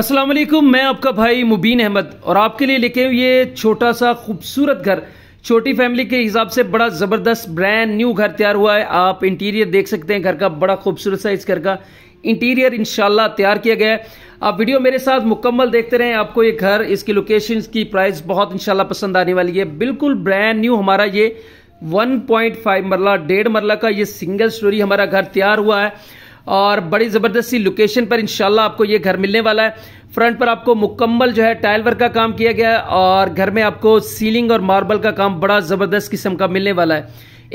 अस्सलाम वालेकुम मैं आपका भाई मुबीन अहमद और आपके लिए लेके ये छोटा सा खूबसूरत घर छोटी फैमिली के हिसाब से बड़ा ज़बरदस्त ब्रांड न्यू घर तैयार हुआ है आप इंटीरियर देख सकते हैं घर का बड़ा खूबसूरत सा इस घर का इंटीरियर इनशाला तैयार किया गया है आप वीडियो मेरे साथ मुकम्मल देखते रहें आपको ये घर इसकी लोकेशन की प्राइस बहुत इनशाला पसंद आने वाली है बिल्कुल ब्रांड न्यू हमारा ये फाइव मरला डेढ़ मरला का ये सिंगल स्टोरी हमारा घर तैयार हुआ है और बड़ी ज़बरदस्ती लोकेशन पर इंशाल्लाह आपको ये घर मिलने वाला है फ्रंट पर आपको मुकम्मल जो है टाइल वर्क का काम किया गया है और घर में आपको सीलिंग और मार्बल का काम बड़ा ज़बरदस्त किस्म का मिलने वाला है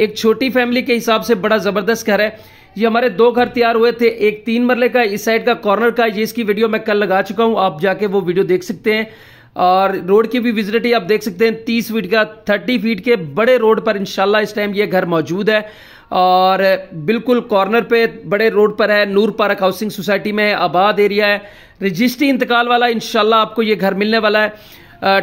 एक छोटी फैमिली के हिसाब से बड़ा ज़बरदस्त घर है ये हमारे दो घर तैयार हुए थे एक तीन मरले का इस साइड का कॉर्नर का ये इसकी वीडियो मैं कल लगा चुका हूं आप जाके वो वीडियो देख सकते हैं और रोड की भी विजिबिलिटी आप देख सकते हैं तीस फीट का थर्टी फीट के बड़े रोड पर इंशाल्लाह इस टाइम ये घर मौजूद है और बिल्कुल कॉर्नर पे बड़े रोड पर है नूर पार्क हाउसिंग सोसाइटी में आबाद एरिया है रजिस्ट्री इंतकाल वाला इंशाल्लाह आपको ये घर मिलने वाला है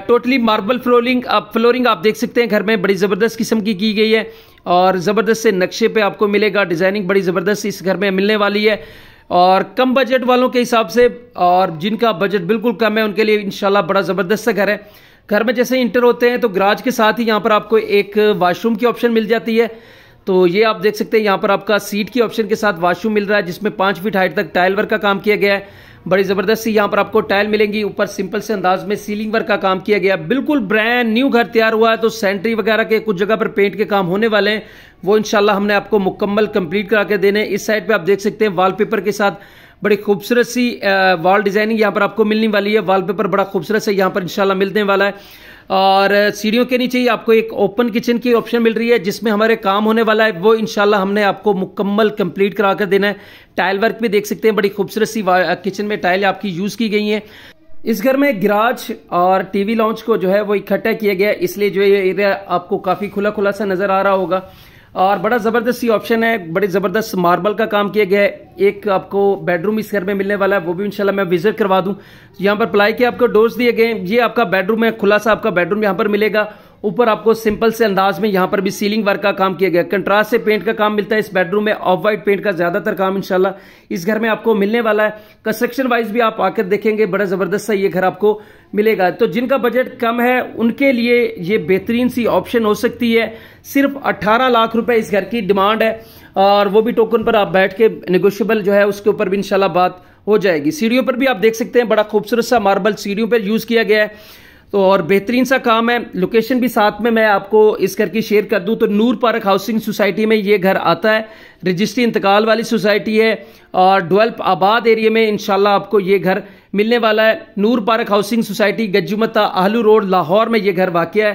टोटली मार्बल फ्लोरिंग आप फ्लोरिंग आप देख सकते हैं घर में बड़ी ज़बरदस्त किस्म की की गई है और ज़बरदस्त से नक्शे पे आपको मिलेगा डिज़ाइनिंग बड़ी ज़बरदस्त इस घर में मिलने वाली है और कम बजट वालों के हिसाब से और जिनका बजट बिल्कुल कम है उनके लिए इनशाला बड़ा ज़बरदस्त घर है घर में जैसे इंटर होते हैं तो ग्राज के साथ ही यहाँ पर आपको एक वाशरूम की ऑप्शन मिल जाती है तो ये आप देख सकते हैं यहाँ पर आपका सीट की ऑप्शन के साथ वाशरूम मिल रहा है जिसमें पाँच फीट हाइट तक टाइल वर्क का काम किया गया है बड़ी ज़बरदस्त सी यहाँ पर आपको टाइल मिलेंगी ऊपर सिंपल से अंदाज में सीलिंग वर्क का काम किया गया बिल्कुल ब्रांड न्यू घर तैयार हुआ है तो सेंट्री वगैरह के कुछ जगह पर पेंट के काम होने वाले हैं वो इनशाला हमने आपको मुकम्मल कंप्लीट करा के देने इस साइड पर आप देख सकते हैं वालपेपर के साथ बड़ी खूबसूरत सी वॉल डिज़ाइनिंग यहाँ पर आपको मिलने वाली है पेपर बड़ा खूबसूरत से यहाँ पर इंशाल्लाह मिलने वाला है और सीढ़ियों के नीचे ही आपको एक ओपन किचन की ऑप्शन मिल रही है जिसमें हमारे काम होने वाला है वो इनशाला हमने आपको मुकम्मल कंप्लीट करा कर देना है टाइल वर्क भी देख सकते हैं बड़ी खूबसूरत सी किचन में टाइल आपकी यूज़ की गई है इस घर में गिराज और टीवी लॉन्च को जो है वो इकट्ठा किया गया इसलिए जो ये एरिया आपको काफ़ी खुला खुला सा नज़र आ रहा होगा और बड़ा ज़बरदस्त ये ऑप्शन है बड़े ज़बरदस्त मार्बल का काम किया गया है एक आपको बेडरूम इस घर में मिलने वाला है वो भी इंशाल्लाह मैं विजिट करवा दूँ यहाँ पर प्लाई के आपको डोर्स दिए गए ये आपका बेडरूम है खुला सा आपका बेडरूम यहाँ पर मिलेगा ऊपर आपको सिंपल से अंदाज में यहां पर भी सीलिंग वर्क का काम किया गया कंट्रास्ट से पेंट का काम मिलता है इस बेडरूम में ऑफ वाइट पेंट का ज्यादातर काम इंशाला इस घर में आपको मिलने वाला है कंस्ट्रक्शन वाइज भी आप आकर देखेंगे बड़ा जबरदस्त सा ये घर आपको मिलेगा तो जिनका बजट कम है उनके लिए ये बेहतरीन सी ऑप्शन हो सकती है सिर्फ अट्ठारह लाख रुपए इस घर की डिमांड है और वो भी टोकन पर आप बैठ के निगोशियबल जो है उसके ऊपर भी इंशाल्लाह बात हो जाएगी सीढ़ियों पर भी आप देख सकते हैं बड़ा खूबसूरत सा मार्बल सीढ़ियों पर यूज किया गया है तो और बेहतरीन सा काम है लोकेशन भी साथ में मैं आपको इस करके शेयर कर दूं तो नूर पार्क हाउसिंग सोसाइटी में ये घर आता है रजिस्ट्री इंतकाल वाली सोसाइटी है और डवेल्प आबाद एरिया में इनशाला आपको ये घर मिलने वाला है Noor park housing society Gajjumatta Ahlu road Lahore में ये घर वाक़ है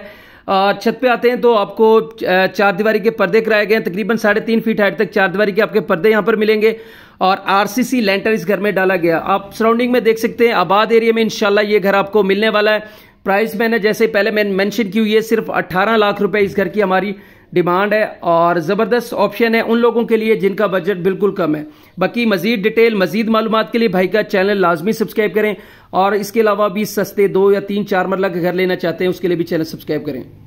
छत पे आते हैं तो आपको चार दीवारी के पर्दे कराए गए हैं तकरीबन साढ़े तीन फीट हाइट तक चार दीवारी के आपके पर्दे यहाँ पर मिलेंगे और आरसीसी लेंटर इस घर में डाला गया आप सराउंडिंग में देख सकते हैं आबाद एरिया में इनशाला ये घर आपको मिलने वाला है प्राइस मैंने जैसे पहले मैंने मेंशन की हुई है सिर्फ 18 लाख रुपए इस घर की हमारी डिमांड है और ज़बरदस्त ऑप्शन है उन लोगों के लिए जिनका बजट बिल्कुल कम है बाकी मजीद डिटेल मजीद मालूम के लिए भाई का चैनल लाजमी सब्सक्राइब करें और इसके अलावा भी सस्ते दो या तीन चार मरला के घर लेना चाहते हैं उसके लिए भी चैनल सब्सक्राइब करें